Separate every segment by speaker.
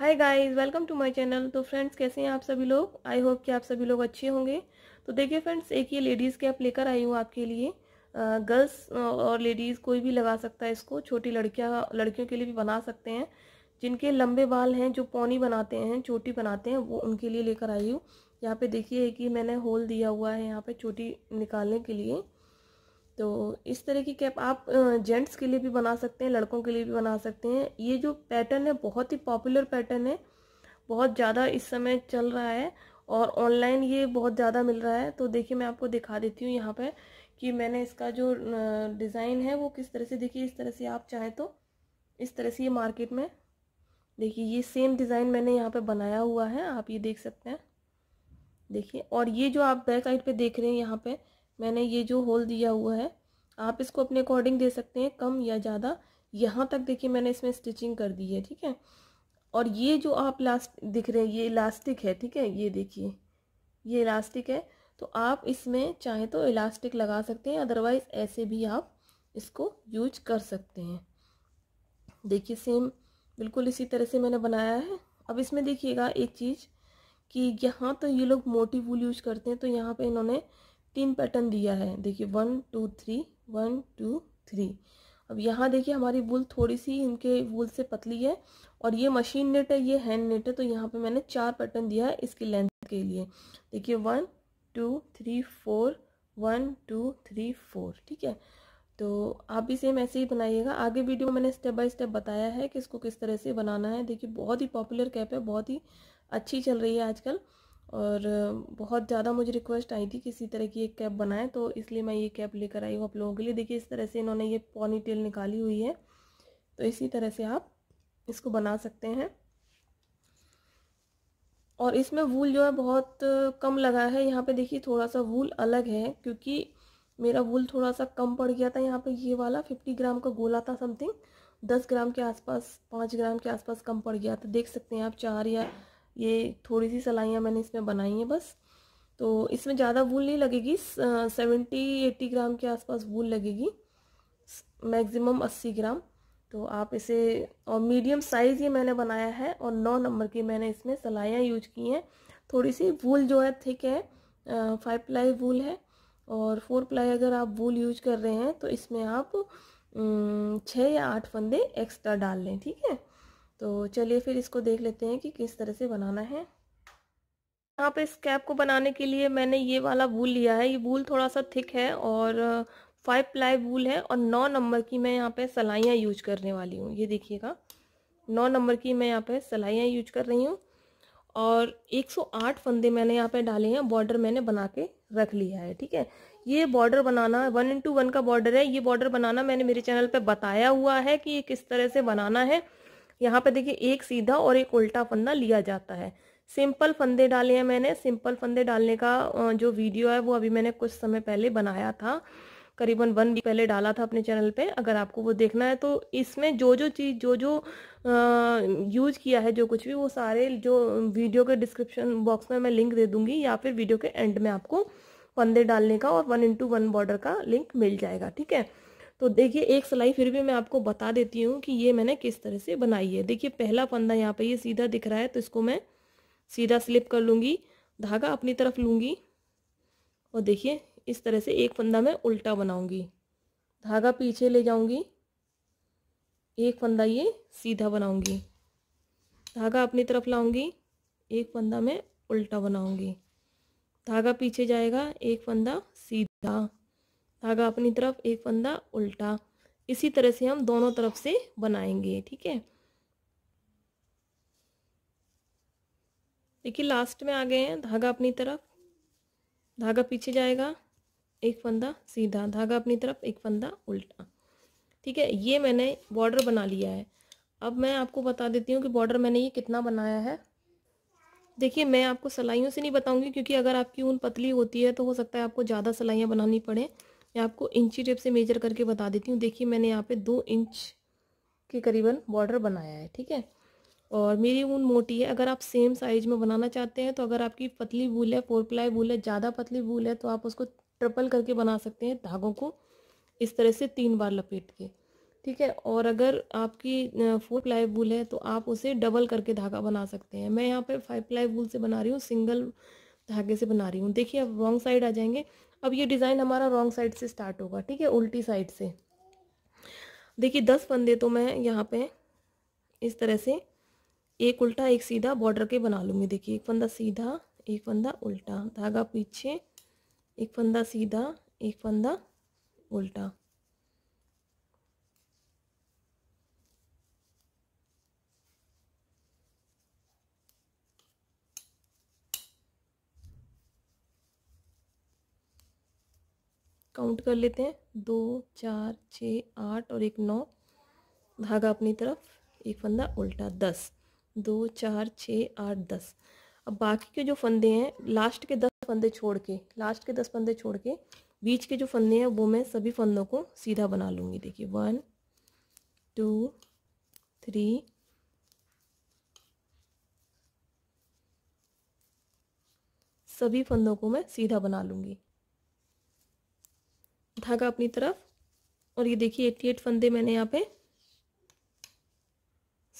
Speaker 1: hi guys welcome to my channel तो friends कैसे हैं आप सभी लोग आई होप कि आप सभी लोग अच्छे होंगे तो देखिए फ्रेंड्स एक ये लेडीज़ कैप लेकर आई हूँ आपके लिए गर्ल्स और लेडीज़ कोई भी लगा सकता है इसको छोटी लड़कियाँ लड़कियों के लिए भी बना सकते हैं जिनके लंबे बाल हैं जो पौनी बनाते हैं चोटी बनाते हैं वो उनके लिए लेकर आई हूँ यहाँ पर देखिए कि मैंने होल दिया हुआ है यहाँ पर चोटी निकालने के लिए तो इस तरह की कैप आप जेंट्स के लिए भी बना सकते हैं लड़कों के लिए भी बना सकते हैं ये जो पैटर्न है बहुत ही पॉपुलर पैटर्न है बहुत ज़्यादा इस समय चल रहा है और ऑनलाइन ये बहुत ज़्यादा मिल रहा है तो देखिए मैं आपको दिखा देती हूँ यहाँ पर कि मैंने इसका जो डिज़ाइन है वो किस तरह से देखिए इस तरह से आप चाहें तो इस तरह से ये मार्केट में देखिए ये सेम डिज़ाइन मैंने यहाँ पे बनाया हुआ है आप ये देख सकते हैं देखिए और ये जो आप बैक साइड पे देख रहे हैं यहाँ पे मैंने ये जो होल दिया हुआ है आप इसको अपने अकॉर्डिंग दे सकते हैं कम या ज़्यादा यहाँ तक देखिए मैंने इसमें स्टिचिंग कर दी है ठीक है और ये जो आप लास्ट दिख रहे हैं ये इलास्टिक है ठीक है ये देखिए ये इलास्टिक है तो आप इसमें चाहे तो इलास्टिक लगा सकते हैं अदरवाइज़ ऐसे भी आप इसको यूज कर सकते हैं देखिए सेम बिल्कुल इसी तरह से मैंने बनाया है अब इसमें देखिएगा एक चीज़ कि यहाँ तो ये लोग मोटी वूल यूज करते हैं तो यहाँ पे इन्होंने तीन पैटर्न दिया है देखिए one two three one two three अब यहाँ देखिए हमारी वुल थोड़ी सी इनके वुल से पतली है और ये मशीन नेट है ये हैंड नेट है तो यहाँ पे मैंने चार पैटर्न दिया है इसकी लेंथ के लिए देखिए one two three four one two three four ठीक है तो आप भी सेम ऐसे ही बनाइएगा आगे वीडियो में मैंने स्टेप बाय स्टेप बताया है कि इसको किस तरह से बनाना है देखिए बहुत ही पॉपुलर कैप है बहुत ही अच्छी चल रही है आजकल और बहुत ज़्यादा मुझे रिक्वेस्ट आई थी किसी तरह की एक कैप बनाएं तो इसलिए मैं ये कैप लेकर आई हूँ आप लोगों के लिए देखिए इस तरह से इन्होंने ये पॉनी टेल निकाली हुई है तो इसी तरह से आप इसको बना सकते हैं और इसमें वूल जो है बहुत कम लगा है यहाँ पे देखिए थोड़ा सा वूल अलग है क्योंकि मेरा वूल थोड़ा सा कम पड़ गया था यहाँ पे ये वाला फिफ्टी ग्राम का गोला था समथिंग दस ग्राम के आसपास पाँच ग्राम के आसपास कम पड़ गया था देख सकते हैं आप चार या ये थोड़ी सी सलाइयाँ मैंने इसमें बनाई हैं बस तो इसमें ज़्यादा वूल नहीं लगेगी सेवेंटी एट्टी ग्राम के आसपास वूल लगेगी मैक्सिमम अस्सी ग्राम तो आप इसे और मीडियम साइज़ ये मैंने बनाया है और नौ नंबर की मैंने इसमें सलाइयाँ यूज की हैं थोड़ी सी वूल जो है थिक है फाइव प्लाई वूल है और फोर प्लाई अगर आप वूल यूज कर रहे हैं तो इसमें आप छः या आठ फंदे एक्स्ट्रा डाल लें ठीक है तो चलिए फिर इसको देख लेते हैं कि किस तरह से बनाना है यहाँ पे इस कैप को बनाने के लिए मैंने ये वाला वूल लिया है ये वूल थोड़ा सा थिक है और फाइव प्लाई वूल है और नौ नंबर की मैं यहाँ पे सलाइयाँ यूज करने वाली हूँ ये देखिएगा नौ नंबर की मैं यहाँ पे सलाइयाँ यूज कर रही हूँ और 108 फंदे मैंने यहाँ पे डाले हैं बॉर्डर मैंने बना के रख लिया है ठीक है ये बॉर्डर बनाना वन इंटू वन का बॉर्डर है ये बॉर्डर बनाना मैंने मेरे चैनल पे बताया हुआ है कि ये किस तरह से बनाना है यहाँ पे देखिए एक सीधा और एक उल्टा फंदा लिया जाता है सिंपल फंदे डाले हैं मैंने सिंपल फंदे डालने का जो वीडियो है वो अभी मैंने कुछ समय पहले बनाया था करीबन वन वीक पहले डाला था अपने चैनल पे अगर आपको वो देखना है तो इसमें जो जो चीज़ जो जो यूज किया है जो कुछ भी वो सारे जो वीडियो के डिस्क्रिप्शन बॉक्स में मैं लिंक दे दूंगी या फिर वीडियो के एंड में आपको फंदे डालने का और वन इंटू वन बॉर्डर का लिंक मिल जाएगा ठीक है तो देखिए एक सिलाई फिर भी मैं आपको बता देती हूँ कि ये मैंने किस तरह से बनाई है देखिए पहला फंदा यहाँ पर ये सीधा दिख रहा है तो इसको मैं सीधा स्लिप कर लूँगी धागा अपनी तरफ लूँगी और देखिए इस तरह से एक फंदा मैं उल्टा बनाऊँगी धागा पीछे ले जाऊँगी एक फंदा ये सीधा बनाऊँगी धागा अपनी तरफ लाऊँगी एक फंदा मैं उल्टा बनाऊँगी धागा पीछे जाएगा एक फंदा सीधा धागा अपनी तरफ एक फंदा उल्टा इसी तरह से हम दोनों तरफ से बनाएंगे ठीक है देखिए लास्ट में आ गए हैं धागा अपनी तरफ धागा पीछे जाएगा एक फंदा सीधा धागा अपनी तरफ एक फंदा उल्टा ठीक है ये मैंने बॉर्डर बना लिया है अब मैं आपको बता देती हूँ कि बॉर्डर मैंने ये कितना बनाया है देखिए मैं आपको सलाइयों से नहीं बताऊँगी क्योंकि अगर आपकी ऊन पतली होती है तो हो सकता है आपको ज़्यादा सलाइयाँ बनानी पड़ें मैं आपको इंची टेप से मेजर करके बता देती हूँ देखिए मैंने यहाँ पे दो इंच के करीबन बॉर्डर बनाया है ठीक है और मेरी ऊन मोटी है अगर आप सेम साइज में बनाना चाहते हैं तो अगर आपकी पतली वूल है फोर प्लाई वूल है ज़्यादा पतली वूल है तो आप उसको ट्रिपल करके बना सकते हैं धागों को इस तरह से तीन बार लपेट के ठीक है और अगर आपकी फोर प्लाई वूल है तो आप उसे डबल करके धागा बना सकते हैं मैं यहाँ पर फाइव प्लाई वूल से बना रही हूँ सिंगल धागे से बना रही हूँ देखिए आप रॉन्ग साइड आ जाएंगे अब ये डिज़ाइन हमारा रॉन्ग साइड से स्टार्ट होगा ठीक है उल्टी साइड से देखिए दस फंदे तो मैं यहाँ पे इस तरह से एक उल्टा एक सीधा बॉर्डर के बना लूँगी देखिए एक फंदा सीधा एक फंदा उल्टा धागा पीछे एक फंदा सीधा एक फंदा उल्टा काउंट कर लेते हैं दो चार छः आठ और एक नौ धागा अपनी तरफ एक फंदा उल्टा दस दो चार छः आठ दस अब बाकी के जो फंदे हैं लास्ट के दस फंदे छोड़ के लास्ट के दस फंदे छोड़ के बीच के जो फंदे हैं वो मैं सभी फंदों को सीधा बना लूँगी देखिए वन टू थ्री सभी फंदों को मैं सीधा बना लूँगी धागा अपनी तरफ और ये देखिए एट्टी एट फंदे मैंने यहाँ पे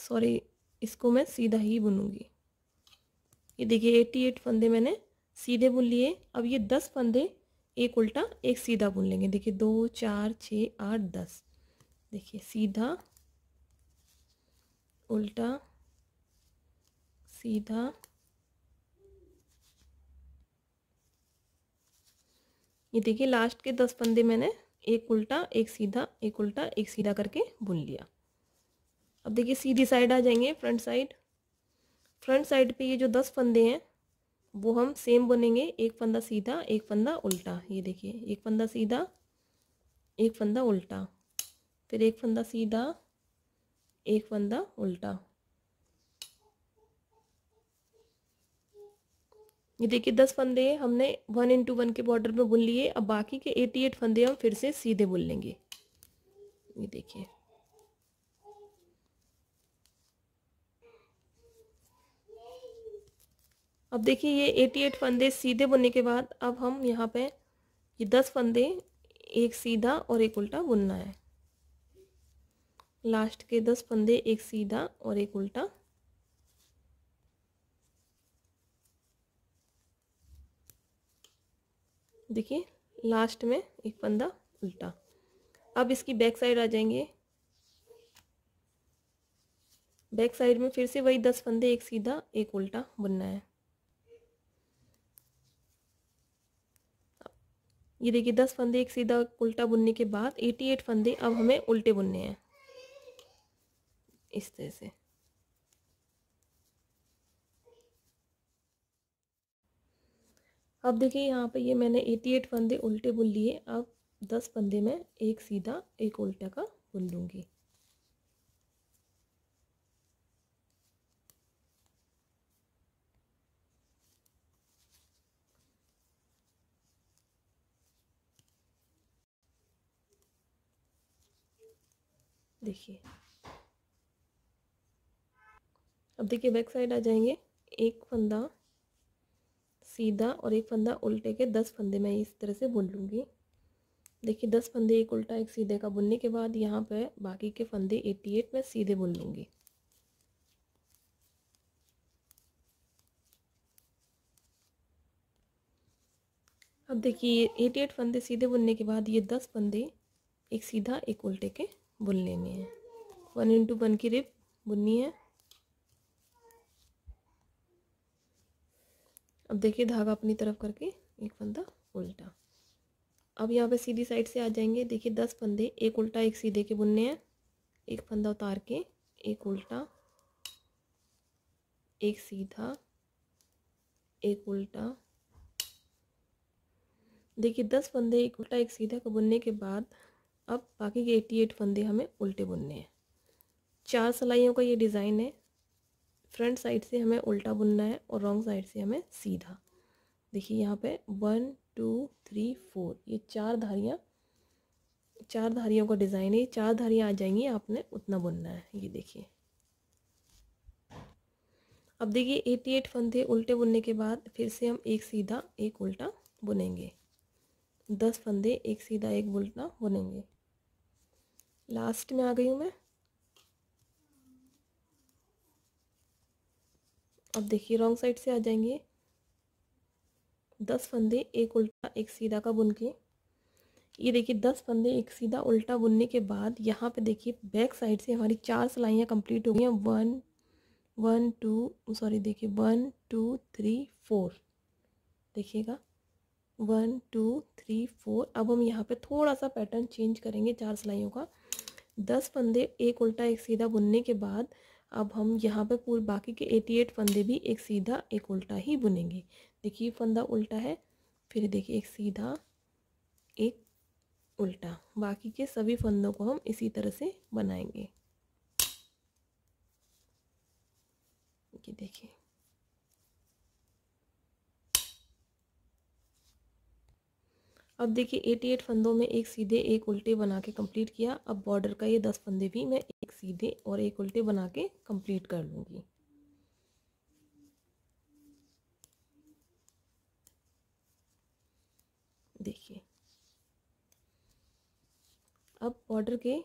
Speaker 1: सॉरी इसको मैं सीधा ही बुनूंगी ये देखिए एट्टी एट फंदे मैंने सीधे बुन लिए अब ये दस फंदे एक उल्टा एक सीधा बुन लेंगे देखिए दो चार छ आठ दस देखिए सीधा उल्टा सीधा ये देखिए लास्ट के दस फंदे मैंने एक उल्टा एक सीधा एक उल्टा एक सीधा करके बुन लिया अब देखिए सीधी साइड आ जाएंगे फ्रंट साइड फ्रंट साइड पे ये जो दस फंदे हैं वो हम सेम बुनेंगे एक फंदा सीधा एक फंदा उल्टा ये देखिए एक फंदा सीधा एक फंदा उल्टा फिर एक फंदा सीधा एक फंदा उल्टा ये देखिए दस फंदे हमने वन इंटू वन के बॉर्डर में बुन लिए अब बाकी के एटी एट फंदे हम फिर से सीधे बुन लेंगे ये देखिए अब देखिए ये एटी एट फंदे सीधे बुनने के बाद अब हम यहाँ पे ये दस फंदे एक सीधा और एक उल्टा बुनना है लास्ट के दस फंदे एक सीधा और एक उल्टा देखिए लास्ट में एक फंदा उल्टा अब इसकी बैक साइड आ जाएंगे बैक साइड में फिर से वही दस फंदे एक सीधा एक उल्टा बुनना है ये देखिए दस फंदे एक सीधा उल्टा बुनने के बाद एटी एट फंदे अब हमें उल्टे बुनने हैं इस तरह से अब देखिए यहाँ पे ये मैंने 88 फंदे उल्टे बुन लिए अब 10 फंदे में एक सीधा एक उल्टा का बुन लूँगी देखिए अब देखिए बैक साइड आ जाएंगे एक फंदा सीधा और एक फंदा उल्टे के दस फंदे मैं इस तरह से बुन लूँगी देखिए दस फंदे एक उल्टा एक सीधे का बुनने के बाद यहाँ पर बाकी के फंदे एट्टी एट मैं सीधे बुन लूँगी अब देखिए एटी एट फंदे सीधे बुनने के बाद ये दस फंदे एक सीधा एक उल्टे के बुन लेने हैं वन इंटू वन की रिप बुननी है अब देखिए धागा अपनी तरफ करके एक फंदा उल्टा अब यहाँ पे सीधी साइड से आ जाएंगे देखिए दस फंदे एक उल्टा एक सीधे के बुनने हैं एक फंदा उतार के एक उल्टा एक सीधा एक उल्टा देखिए दस फंदे एक उल्टा एक सीधा को बुनने के बाद अब बाकी के एट्टी एट फंदे हमें उल्टे बुनने हैं चार सलाइयों का ये डिज़ाइन है फ्रंट साइड से हमें उल्टा बुनना है और रॉन्ग साइड से हमें सीधा देखिए यहाँ पे वन टू थ्री फोर ये चार धारियाँ चार धारियों का डिज़ाइन है ये चार धारियाँ आ जाएंगी आपने उतना बुनना है ये देखिए अब देखिए एटी एट फंदे उल्टे बुनने के बाद फिर से हम एक सीधा एक उल्टा बुनेंगे दस फंदे एक सीधा एक उल्टा बुनेंगे लास्ट में आ गई हूँ मैं अब देखिए रॉन्ग साइड से आ जाएंगे दस फंदे एक उल्टा एक सीधा का बुन के ये देखिए दस फंदे एक सीधा उल्टा बुनने के बाद यहाँ पे देखिए बैक साइड से हमारी चार सिलाइयाँ कंप्लीट हो गई हैं वन वन टू सॉरी देखिए वन टू थ्री फोर देखिएगा वन टू थ्री फोर अब हम यहाँ पे थोड़ा सा पैटर्न चेंज करेंगे चार सिलाइयों का दस फंदे एक उल्टा एक सीधा बुनने के बाद अब हम यहाँ पे पूरे बाकी के 88 फंदे भी एक सीधा एक उल्टा ही बुनेंगे देखिए फंदा उल्टा है फिर देखिए एक सीधा एक उल्टा बाकी के सभी फंदों को हम इसी तरह से बनाएंगे देखिए अब देखिए 88 फंदों में एक सीधे एक उल्टे बना के कम्प्लीट किया अब बॉर्डर का ये 10 फंदे भी मैं एक सीधे और एक उल्टे बना के कम्प्लीट कर लूँगी देखिए अब बॉर्डर के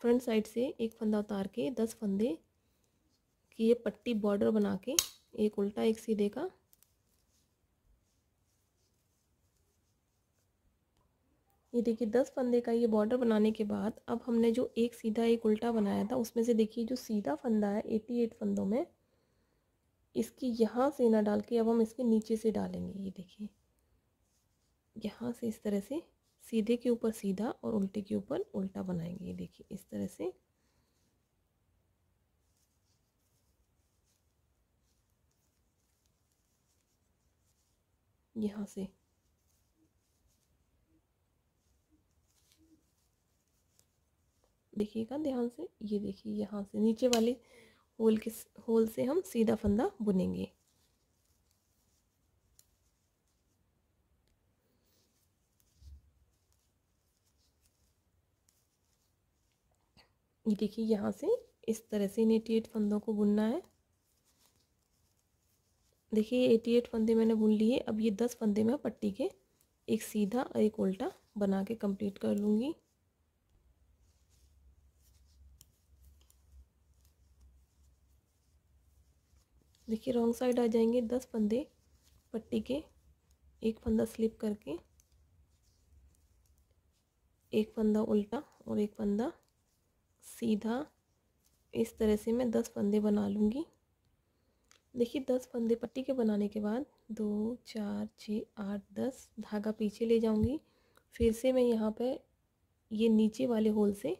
Speaker 1: फ्रंट साइड से एक फंदा उतार के दस फंदे की ये पट्टी बॉर्डर बना के एक उल्टा एक सीधे का ये देखिए दस फंदे का ये बॉर्डर बनाने के बाद अब हमने जो एक सीधा एक उल्टा बनाया था उसमें से देखिए जो सीधा फंदा है एट्टी एट फंदों में इसकी यहाँ से ना डाल के अब हम इसके नीचे से डालेंगे ये देखिए यहाँ से इस तरह से सीधे के ऊपर सीधा और उल्टे के ऊपर उल्टा बनाएंगे ये देखिए इस तरह से यहाँ से देखिएगा ध्यान से ये देखिए यहाँ से नीचे वाले होल के होल से हम सीधा फंदा बुनेंगे ये देखिए यहाँ से इस तरह से इन एटी एट फंदों को बुनना है देखिए एटी एट फंदे मैंने बुन लिए अब ये दस फंदे मैं पट्टी के एक सीधा और एक उल्टा बना के कंप्लीट कर लूँगी देखिए रॉन्ग साइड आ जाएंगे दस फंदे पट्टी के एक फंदा स्लिप करके एक फंदा उल्टा और एक फंदा सीधा इस तरह से मैं दस फंदे बना लूँगी देखिए दस फंदे पट्टी के बनाने के बाद दो चार छः आठ दस धागा पीछे ले जाऊँगी फिर से मैं यहाँ पर ये नीचे वाले होल से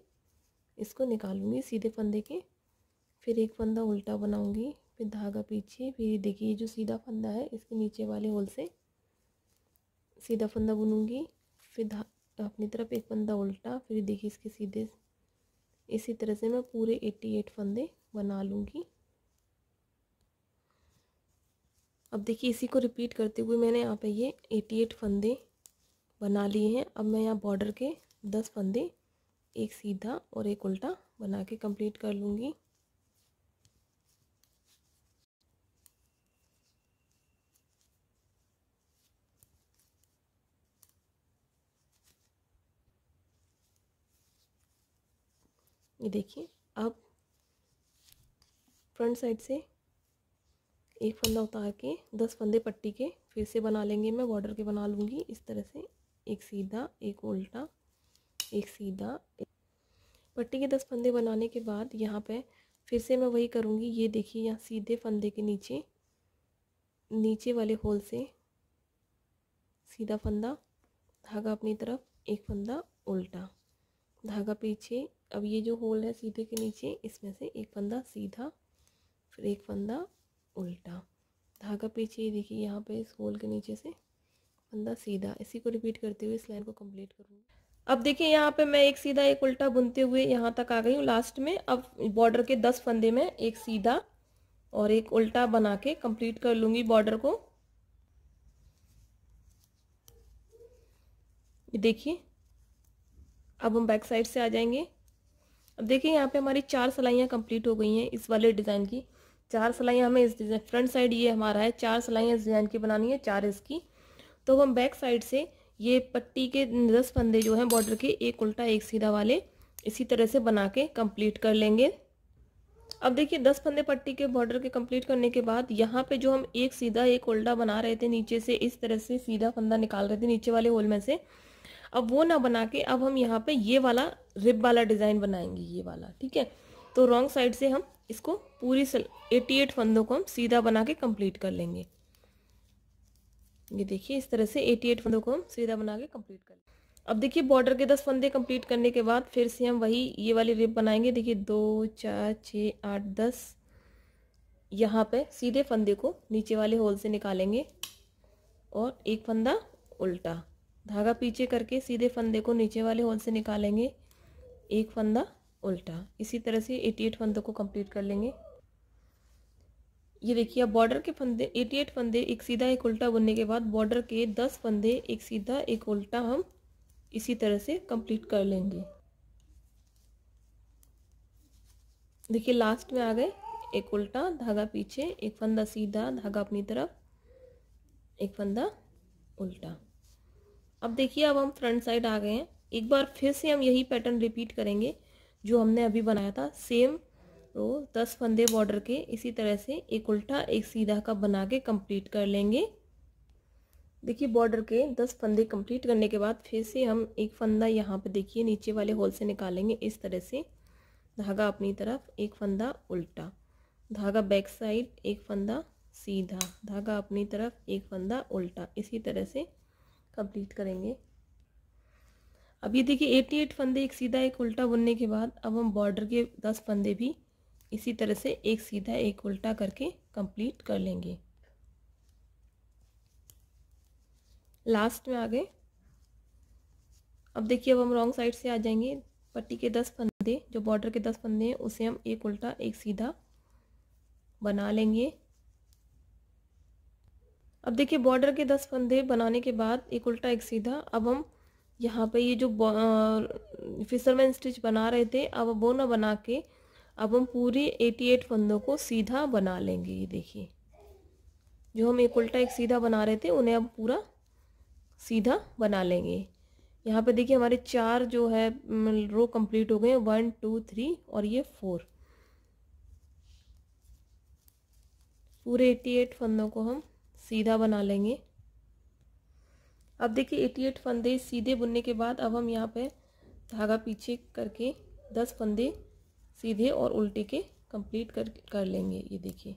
Speaker 1: इसको निकालूँगी सीधे फंदे के फिर एक फंदा उल्टा बनाऊँगी फिर धागा पीछे फिर देखिए जो सीधा फंदा है इसके नीचे वाले होल से सीधा फंदा बुनूंगी फिर अपनी तरफ एक फंदा उल्टा फिर देखिए इसके सीधे इसी तरह से मैं पूरे एट्टी एट फंदे बना लूँगी अब देखिए इसी को रिपीट करते हुए मैंने यहाँ पे ये एट फंदे बना लिए हैं अब मैं यहाँ बॉर्डर के दस फंदे एक सीधा और एक उल्टा बना के कंप्लीट कर लूँगी ये देखिए अब फ्रंट साइड से एक फंदा उतार के दस फंदे पट्टी के फिर से बना लेंगे मैं बॉर्डर के बना लूँगी इस तरह से एक सीधा एक उल्टा एक सीधा एक पट्टी के दस फंदे बनाने के बाद यहाँ पे फिर से मैं वही करूँगी ये देखिए यहाँ सीधे फंदे के नीचे नीचे वाले होल से सीधा फंदा धागा अपनी तरफ एक फंदा उल्टा धागा पीछे अब ये जो होल है सीधे के नीचे इसमें से एक फंदा सीधा फिर एक फंदा उल्टा धागा पीछे ये देखिए यहाँ पे इस होल के नीचे से फंदा सीधा इसी को रिपीट करते हुए इस लाइन को कंप्लीट करूँगी अब देखिए यहाँ पे मैं एक सीधा एक उल्टा बुनते हुए यहाँ तक आ गई हूँ लास्ट में अब बॉर्डर के दस फंदे में एक सीधा और एक उल्टा बना के कंप्लीट कर लूँगी बॉर्डर को देखिए अब हम बैक साइड से आ जाएंगे अब देखिए यहाँ पे हमारी चार सलाइयाँ कंप्लीट हो गई हैं इस वाले डिज़ाइन की चार सलाइयाँ हमें इस डिज़ाइन फ्रंट साइड ये हमारा है चार सलाइयाँ इस डिज़ाइन की बनानी है चार इसकी तो हम बैक साइड से ये पट्टी के दस फंदे जो हैं बॉर्डर के एक उल्टा एक सीधा वाले इसी तरह से बना के कम्प्लीट कर लेंगे अब देखिए दस फंदे पट्टी के बॉर्डर के कंप्लीट करने के बाद यहाँ पे जो हम एक सीधा एक उल्टा बना रहे थे नीचे से इस तरह से सीधा फंदा निकाल रहे थे नीचे वाले होल में से अब वो ना बना के अब हम यहाँ पे ये वाला रिब वाला डिज़ाइन बनाएंगे ये वाला ठीक है तो रॉन्ग साइड से हम इसको पूरी एटी एट फंदों को हम सीधा बना के कंप्लीट कर लेंगे ये देखिए इस तरह से एटी एट फंदों को हम सीधा बना के कंप्लीट कर लेंगे अब देखिए बॉर्डर के दस फंदे कंप्लीट करने के बाद फिर से हम वही ये वाली रिब बनाएंगे देखिए दो चार छः आठ दस यहाँ पे सीधे फंदे को नीचे वाले होल से निकालेंगे और एक फंदा उल्टा धागा पीछे करके सीधे फंदे को नीचे वाले होल से निकालेंगे एक फंदा उल्टा इसी तरह से 88 फंदों को कंप्लीट कर लेंगे ये देखिए अब बॉर्डर के फंदे 88 फंदे एक सीधा एक उल्टा बुनने के बाद बॉर्डर के 10 फंदे एक सीधा एक उल्टा हम इसी तरह से कंप्लीट कर लेंगे देखिए लास्ट में आ गए एक उल्टा धागा पीछे एक फंदा सीधा धागा अपनी तरफ एक फंदा उल्टा अब देखिए अब हम फ्रंट साइड आ गए हैं एक बार फिर से हम यही पैटर्न रिपीट करेंगे जो हमने अभी बनाया था सेम तो दस फंदे बॉर्डर के इसी तरह से एक उल्टा एक सीधा का बना के कंप्लीट कर लेंगे देखिए बॉर्डर के दस फंदे कंप्लीट करने के बाद फिर से हम एक फंदा यहाँ पे देखिए नीचे वाले होल से निकालेंगे इस तरह से धागा अपनी तरफ एक फंदा उल्टा धागा बैक साइड एक फंदा सीधा धागा अपनी तरफ एक फंदा उल्टा इसी तरह से कंप्लीट करेंगे अब ये देखिए 88 फंदे एक सीधा एक उल्टा बुनने के बाद अब हम बॉर्डर के 10 फंदे भी इसी तरह से एक सीधा एक उल्टा करके कंप्लीट कर लेंगे लास्ट में आ गए अब देखिए अब हम रॉन्ग साइड से आ जाएंगे पट्टी के दस फंदे जो बॉर्डर के दस फंदे हैं उसे हम एक उल्टा एक सीधा बना लेंगे अब देखिए बॉर्डर के दस फंदे बनाने के बाद एक उल्टा एक सीधा अब हम यहाँ पे ये जो फिसरमैन स्टिच बना रहे थे अब वो ना बना के अब हम पूरे 88 फंदों को सीधा बना लेंगे ये देखिए जो हम एक उल्टा एक सीधा बना रहे थे उन्हें अब पूरा सीधा बना लेंगे यहाँ पे देखिए हमारे चार जो है रो कंप्लीट हो गए वन टू थ्री और ये फोर पूरे 88 फंदों को हम सीधा बना लेंगे अब देखिए 88 फंदे सीधे बुनने के बाद अब हम यहाँ पे धागा पीछे करके 10 फंदे सीधे और उल्टे के कंप्लीट कर कर लेंगे ये देखिए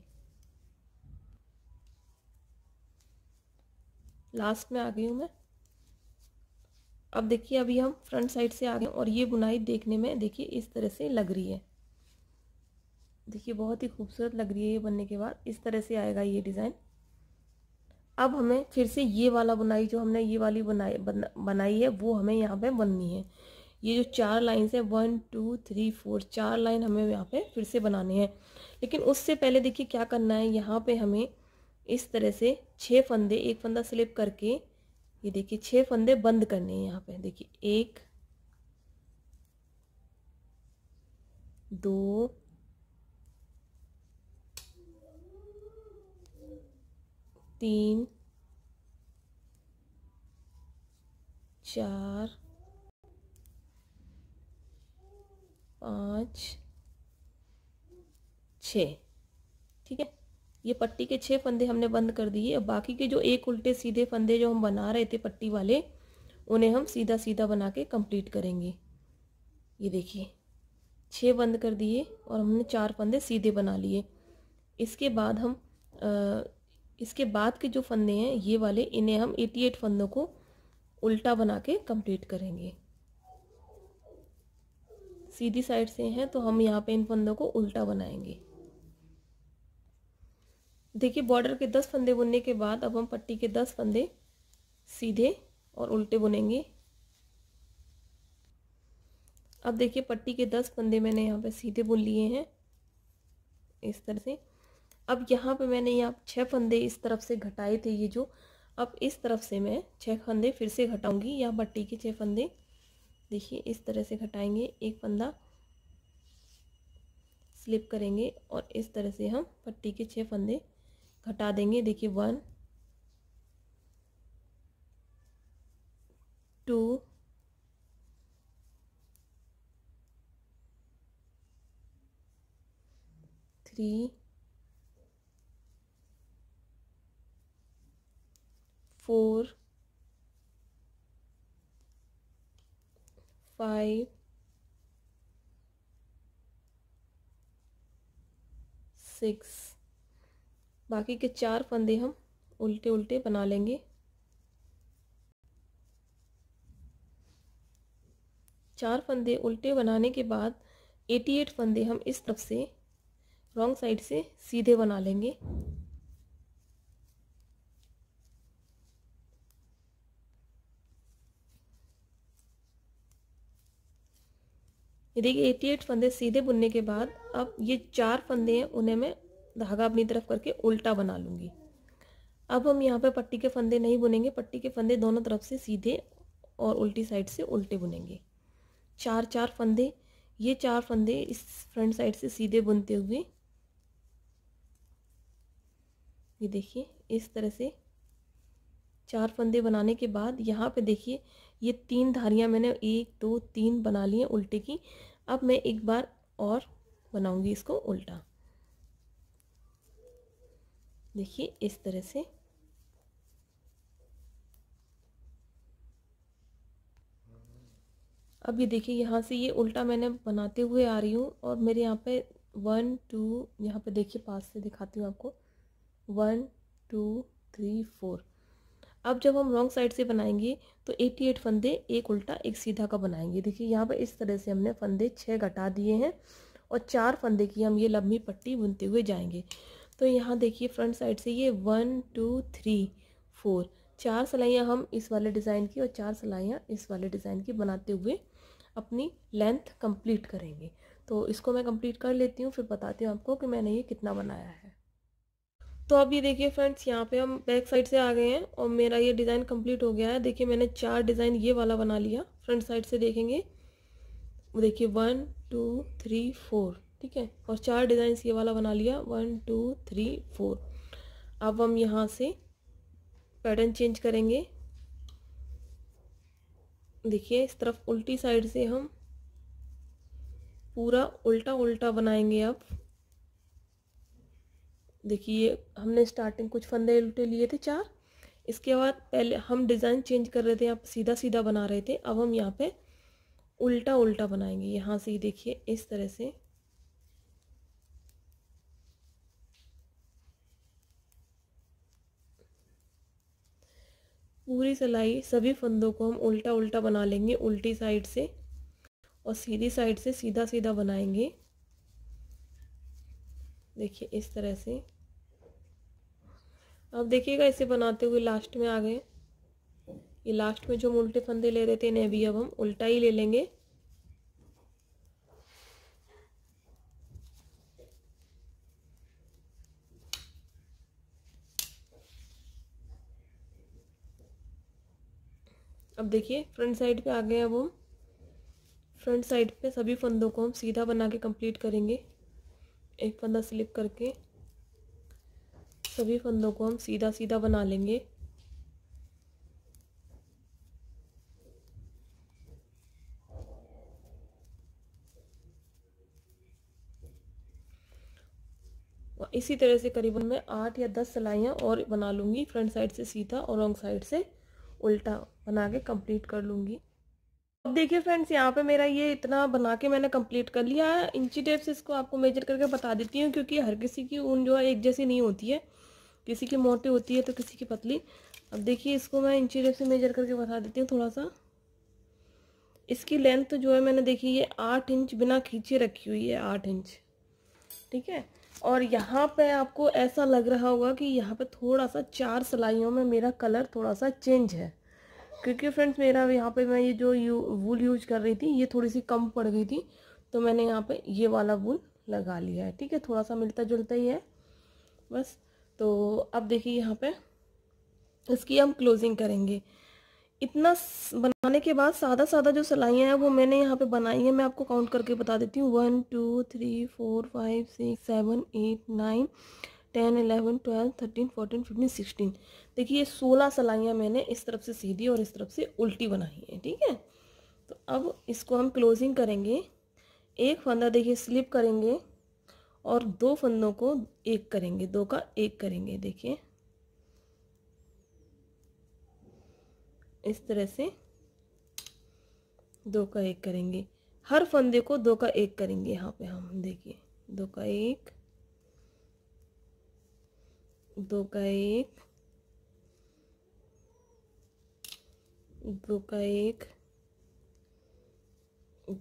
Speaker 1: लास्ट में आ गई हूँ मैं अब देखिए अभी हम फ्रंट साइड से आ गए और ये बुनाई देखने में देखिए इस तरह से लग रही है देखिए बहुत ही खूबसूरत लग रही है ये बनने के बाद इस तरह से आएगा ये डिज़ाइन अब हमें फिर से ये वाला बुनाई जो हमने ये वाली बनाई बनाई है वो हमें यहाँ पे बननी है ये जो चार लाइन्स है वन टू थ्री फोर चार लाइन हमें यहाँ पे फिर से बनाने हैं लेकिन उससे पहले देखिए क्या करना है यहाँ पे हमें इस तरह से छः फंदे एक फंदा स्लिप करके ये देखिए छः फंदे बंद करने हैं यहाँ पे देखिए एक दो तीन चार पाँच छ ठीक है ये पट्टी के छः फंदे हमने बंद कर दिए अब बाकी के जो एक उल्टे सीधे फंदे जो हम बना रहे थे पट्टी वाले उन्हें हम सीधा सीधा बना के कंप्लीट करेंगे ये देखिए छः बंद कर दिए और हमने चार फंदे सीधे बना लिए इसके बाद हम आ, इसके बाद के जो फंदे हैं ये वाले इन्हें हम 88 फंदों को उल्टा बना के कंप्लीट करेंगे सीधी साइड से हैं तो हम यहाँ पे इन फंदों को उल्टा बनाएंगे देखिए बॉर्डर के दस फंदे बुनने के बाद अब हम पट्टी के दस फंदे सीधे और उल्टे बुनेंगे अब देखिए पट्टी के दस फंदे मैंने यहाँ पे सीधे बुन लिए हैं इस तरह से अब यहाँ पे मैंने यहाँ छः फंदे इस तरफ से घटाए थे ये जो अब इस तरफ से मैं छः फंदे फिर से घटाऊंगी यहाँ बट्टी के छः फंदे देखिए इस तरह से घटाएंगे एक फंदा स्लिप करेंगे और इस तरह से हम पट्टी के छः फंदे घटा देंगे देखिए one two three four five six बाकी के चार फंदे हम उल्टे उल्टे बना लेंगे चार फंदे उल्टे बनाने के बाद एटी एट फंदे हम इस तरफ से रॉन्ग साइड से सीधे बना लेंगे ये देखिए एट फंदे सीधे बुनने के बाद अब ये चार फंदे हैं उन्हें मैं धागा अपनी तरफ करके उल्टा बना लूँगी अब हम यहाँ पर पट्टी के फंदे नहीं बुनेंगे पट्टी के फंदे दोनों तरफ से सीधे और उल्टी साइड से उल्टे बुनेंगे चार चार फंदे ये चार फंदे इस फ्रंट साइड से सीधे बुनते हुए ये देखिए इस तरह से चार फंदे बनाने के बाद यहाँ पे देखिए ये तीन धारियाँ मैंने एक दो तीन बना ली हैं उल्टे की अब मैं एक बार और बनाऊंगी इसको उल्टा देखिए इस तरह से अब ये देखिए यहाँ से ये उल्टा मैंने बनाते हुए आ रही हूँ और मेरे यहाँ पे वन टू यहाँ पे देखिए पास से दिखाती हूँ आपको वन टू थ्री फोर अब जब हम रॉन्ग साइड से बनाएंगे तो 88 फंदे एक उल्टा एक सीधा का बनाएंगे देखिए यहाँ पर इस तरह से हमने फंदे छः घटा दिए हैं और चार फंदे की हम ये लंबी पट्टी बुनते हुए जाएंगे तो यहाँ देखिए फ्रंट साइड से ये वन टू थ्री फोर चार सिलाइयाँ हम इस वाले डिज़ाइन की और चार सिलाइयाँ इस वाले डिज़ाइन की बनाते हुए अपनी लेंथ कंप्लीट करेंगे तो इसको मैं कंप्लीट कर लेती हूँ फिर बताती हूँ आपको कि मैंने ये कितना बनाया है तो अब ये देखिए फ्रेंड्स यहाँ पे हम बैक साइड से आ गए हैं और मेरा ये डिज़ाइन कंप्लीट हो गया है देखिए मैंने चार डिज़ाइन ये वाला बना लिया फ्रंट साइड से देखेंगे देखिए वन टू थ्री फोर ठीक है और चार डिज़ाइन ये वाला बना लिया वन टू थ्री फोर अब हम यहाँ से पैटर्न चेंज करेंगे देखिए इस तरफ उल्टी साइड से हम पूरा उल्टा उल्टा बनाएंगे अब देखिए हमने स्टार्टिंग कुछ फंदे उल्टे लिए थे चार इसके बाद पहले हम डिज़ाइन चेंज कर रहे थे आप सीधा सीधा बना रहे थे अब हम यहाँ पे उल्टा उल्टा बनाएंगे यहाँ से ही देखिए इस तरह से पूरी सिलाई सभी फंदों को हम उल्टा उल्टा बना लेंगे उल्टी साइड से और सीधी साइड से सीधा सीधा बनाएंगे देखिए इस तरह से अब देखिएगा इसे बनाते हुए लास्ट में आ गए ये लास्ट में जो हम उल्टे फंदे ले रहे थे इन्हें भी अब हम उल्टा ही ले लेंगे अब देखिए फ्रंट साइड पे आ गए अब हम फ्रंट साइड पे सभी फंदों को हम सीधा बना के कंप्लीट करेंगे एक फंदा स्लिप करके सभी फंदों को हम सीधा सीधा बना लेंगे इसी तरह से करीबन मैं आठ या दस सिलाइयाँ और बना लूँगी फ्रंट साइड से सीधा और रॉन्ग साइड से उल्टा बना के कंप्लीट कर लूँगी अब देखिए फ्रेंड्स यहाँ पे मेरा ये इतना बना के मैंने कंप्लीट कर लिया है इंची टेप से इसको आपको मेजर करके बता देती हूँ क्योंकि हर किसी की ऊन जो है एक जैसी नहीं होती है किसी की मोटी होती है तो किसी की पतली अब देखिए इसको मैं इंची से मेजर करके बता देती हूँ थोड़ा सा इसकी लेंथ तो जो है मैंने देखी ये आठ इंच बिना खींचे रखी हुई है आठ इंच ठीक है और यहाँ पे आपको ऐसा लग रहा होगा कि यहाँ पे थोड़ा सा चार सिलाइयों में मेरा कलर थोड़ा सा चेंज है क्योंकि फ्रेंड्स मेरा यहाँ पे मैं ये जो यू वूल यूज कर रही थी ये थोड़ी सी कम पड़ गई थी तो मैंने यहाँ पे ये वाला वूल लगा लिया है ठीक है थोड़ा सा मिलता जुलता ही है बस तो अब देखिए यहाँ पे इसकी हम क्लोजिंग करेंगे इतना बनाने के बाद सादा सादा जो सिलाइयाँ हैं वो मैंने यहाँ पे बनाई है मैं आपको काउंट करके बता देती हूँ one two three four five six seven eight nine ten eleven twelve thirteen fourteen fifteen sixteen देखिए सोलह सलाइयाँ मैंने इस तरफ से सीधी और इस तरफ से उल्टी बनाई है ठीक है तो अब इसको हम क्लोजिंग करेंगे एक फंदा देखिए स्लिप करेंगे और दो फंदों को एक करेंगे दो का एक करेंगे देखिए इस तरह से दो का एक करेंगे हर फंदे को दो का एक करेंगे यहाँ पे हम देखिए दो का एक दो का एक दो का एक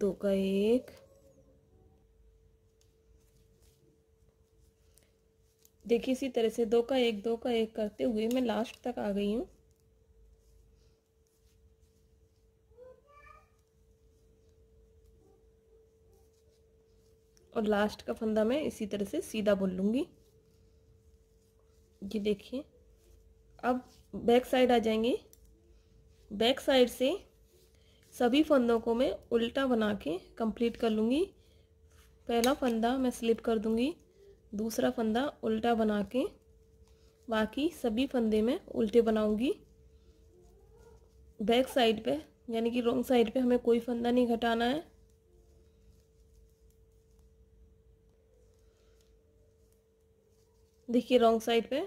Speaker 1: दो का एक देखिए इसी तरह से दो का एक दो का एक करते हुए मैं लास्ट तक आ गई हूँ और लास्ट का फंदा मैं इसी तरह से सीधा बुन लूँगी ये देखिए अब बैक साइड आ जाएंगे बैक साइड से सभी फंदों को मैं उल्टा बना के कंप्लीट कर लूँगी पहला फंदा मैं स्लिप कर दूँगी दूसरा फंदा उल्टा बना के बाकी सभी फंदे में उल्टे बनाऊंगी बैक साइड पे यानी कि रोंग साइड पे हमें कोई फंदा नहीं घटाना है देखिए रोंग साइड पे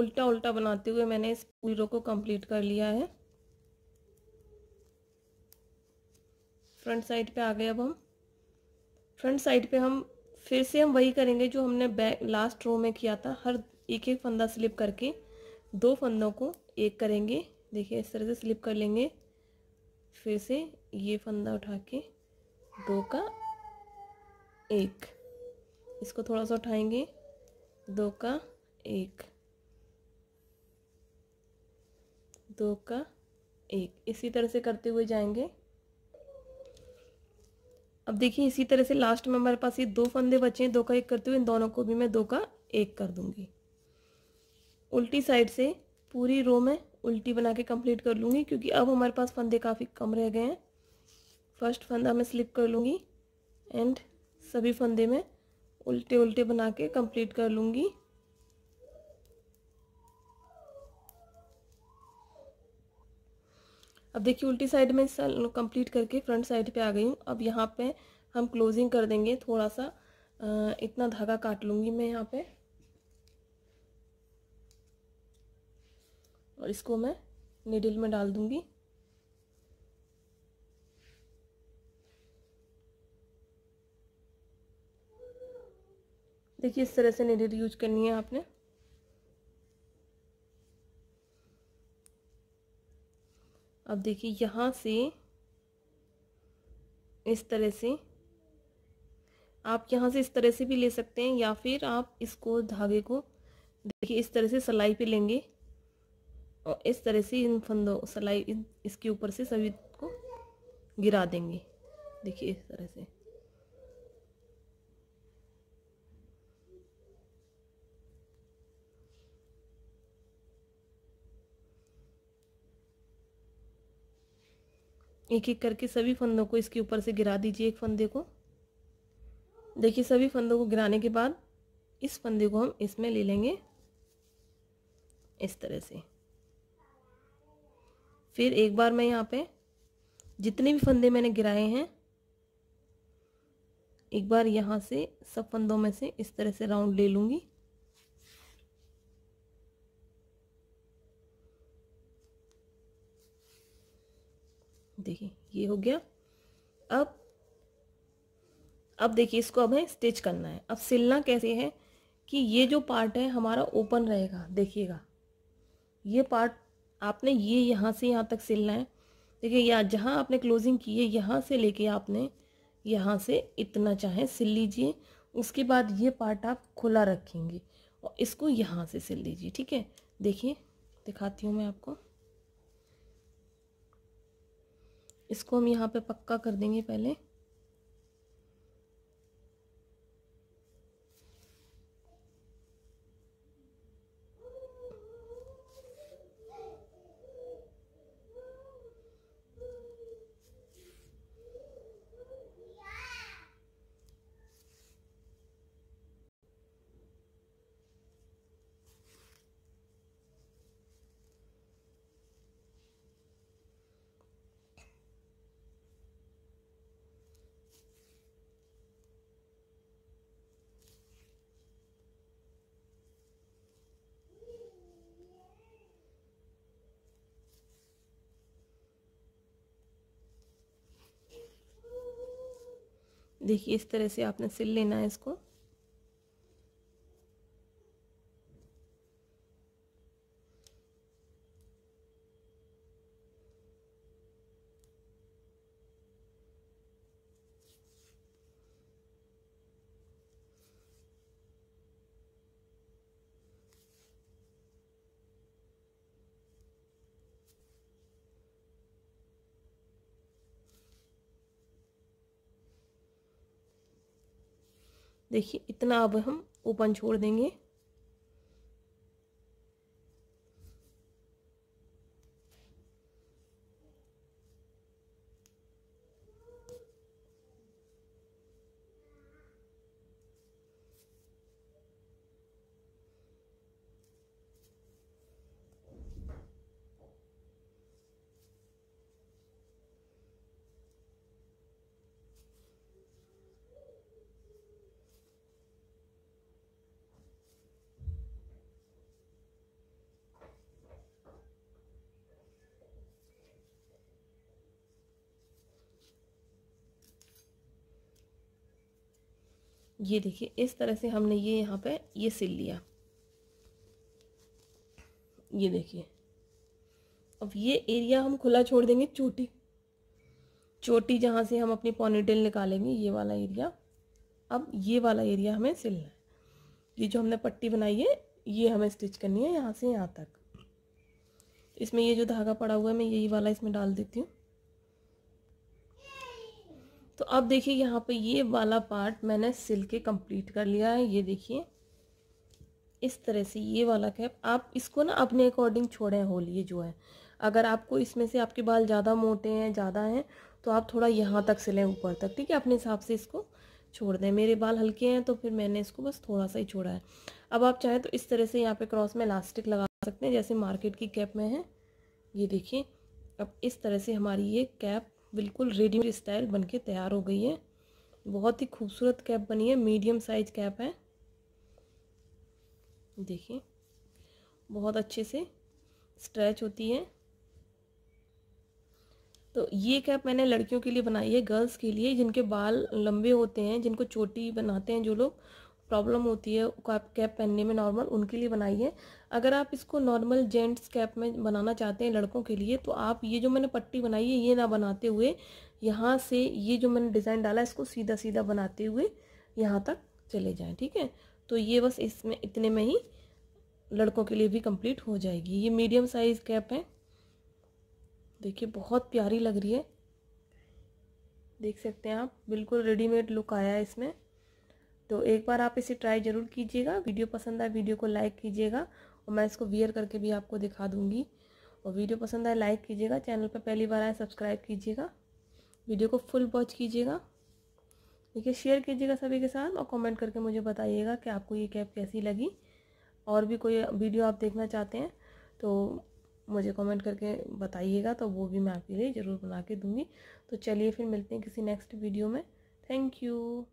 Speaker 1: उल्टा उल्टा बनाते हुए मैंने इस पूरी रो को कंप्लीट कर लिया है फ्रंट साइड पे आ गए अब हम फ्रंट साइड पे हम फिर से हम वही करेंगे जो हमने बैक लास्ट रो में किया था हर एक एक फंदा स्लिप करके दो फंदों को एक करेंगे देखिए इस तरह से स्लिप कर लेंगे फिर से ये फंदा उठा के दो का एक इसको थोड़ा सा उठाएंगे दो का एक दो का एक इसी तरह से करते हुए जाएंगे अब देखिए इसी तरह से लास्ट में हमारे पास ये दो फंदे बचे हैं दो का एक करते हुए इन दोनों को भी मैं दो का एक कर दूंगी उल्टी साइड से पूरी रो में उल्टी बना के कंप्लीट कर लूँगी क्योंकि अब हमारे पास फंदे काफ़ी कम रह गए हैं फर्स्ट फंदा मैं स्लिप कर लूँगी एंड सभी फंदे में उल्टे उल्टे बना के कंप्लीट कर लूँगी अब देखिए उल्टी साइड में कंप्लीट करके फ्रंट साइड पे आ गई हूँ अब यहाँ पे हम क्लोजिंग कर देंगे थोड़ा सा इतना धागा काट लूँगी मैं यहाँ पे और इसको मैं निडिल में डाल दूँगी देखिए इस तरह से निडिल यूज करनी है आपने अब देखिए यहाँ से इस तरह से आप यहाँ से इस तरह से भी ले सकते हैं या फिर आप इसको धागे को देखिए इस तरह से सलाई पे लेंगे और इस तरह से इन फंदों सलाई इसके ऊपर से सभी को गिरा देंगे देखिए इस तरह से एक एक करके सभी फंदों को इसके ऊपर से गिरा दीजिए एक फंदे को देखिए सभी फंदों को गिराने के बाद इस फंदे को हम इसमें ले लेंगे इस तरह से फिर एक बार मैं यहाँ पे जितने भी फंदे मैंने गिराए हैं एक बार यहाँ से सब फंदों में से इस तरह से राउंड ले लूँगी देखिए ये हो गया अब अब देखिए इसको अब है स्टिच करना है अब सिलना कैसे है कि ये जो पार्ट है हमारा ओपन रहेगा देखिएगा ये पार्ट आपने ये यहाँ से यहाँ तक सिलना है देखिए या जहाँ आपने क्लोजिंग की है यहाँ से लेके आपने यहाँ से इतना चाहे सिल लीजिए उसके बाद ये पार्ट आप खुला रखेंगे और इसको यहाँ से सिल लीजिए ठीक है देखिए दिखाती हूँ मैं आपको इसको हम यहाँ पे पक्का कर देंगे पहले देखिए इस तरह से आपने सिल लेना है इसको देखिए इतना अब हम ओपन छोड़ देंगे ये देखिए इस तरह से हमने ये यहाँ पे ये सिल लिया ये देखिए अब ये एरिया हम खुला छोड़ देंगे चोटी चोटी जहाँ से हम अपनी पॉनिटेल निकालेंगे ये वाला एरिया अब ये वाला एरिया हमें सिलना है ये जो हमने पट्टी बनाई है ये हमें स्टिच करनी है यहाँ से यहाँ तक इसमें ये जो धागा पड़ा हुआ है मैं यही वाला इसमें डाल देती हूँ तो अब देखिए यहाँ पे ये वाला पार्ट मैंने सिल के कंप्लीट कर लिया है ये देखिए इस तरह से ये वाला कैप आप इसको ना अपने अकॉर्डिंग छोड़ें होल ये जो है अगर आपको इसमें से आपके बाल ज़्यादा मोटे हैं ज़्यादा हैं तो आप थोड़ा यहाँ तक सिलें ऊपर तक ठीक है अपने हिसाब से इसको छोड़ दें मेरे बाल हल्के हैं तो फिर मैंने इसको बस थोड़ा सा ही छोड़ा है अब आप चाहें तो इस तरह से यहाँ पे क्रॉस में इलास्टिक लगा सकते हैं जैसे मार्केट की कैप में है ये देखिए अब इस तरह से हमारी ये कैप बिल्कुल रेडीमेड स्टाइल बन के तैयार हो गई है बहुत ही खूबसूरत कैप बनी है मीडियम साइज कैप है देखिए बहुत अच्छे से स्ट्रेच होती है तो ये कैप मैंने लड़कियों के लिए बनाई है गर्ल्स के लिए जिनके बाल लंबे होते हैं जिनको चोटी बनाते हैं जो लोग प्रॉब्लम होती है कैप कैप पहनने में नॉर्मल उनके लिए बनाइए अगर आप इसको नॉर्मल जेंट्स कैप में बनाना चाहते हैं लड़कों के लिए तो आप ये जो मैंने पट्टी बनाई है ये ना बनाते हुए यहाँ से ये जो मैंने डिज़ाइन डाला इसको सीधा सीधा बनाते हुए यहाँ तक चले जाएँ ठीक है तो ये बस इसमें इतने में ही लड़कों के लिए भी कंप्लीट हो जाएगी ये मीडियम साइज़ कैप है देखिए बहुत प्यारी लग रही है देख सकते हैं आप बिल्कुल रेडीमेड लुक आया है इसमें तो एक बार आप इसे ट्राई ज़रूर कीजिएगा वीडियो पसंद आए वीडियो को लाइक कीजिएगा और मैं इसको वियर करके भी आपको दिखा दूँगी और वीडियो पसंद आए लाइक कीजिएगा चैनल पर पहली बार आए सब्सक्राइब कीजिएगा वीडियो को फुल वॉच कीजिएगा देखिए शेयर कीजिएगा सभी के साथ और कमेंट करके मुझे बताइएगा कि आपको ये कैब कैसी लगी और भी कोई वीडियो आप देखना चाहते हैं तो मुझे कमेंट करके बताइएगा तो वो भी मैं आपके लिए ज़रूर बना के दूँगी तो चलिए फिर मिलते हैं किसी नेक्स्ट वीडियो में थैंक यू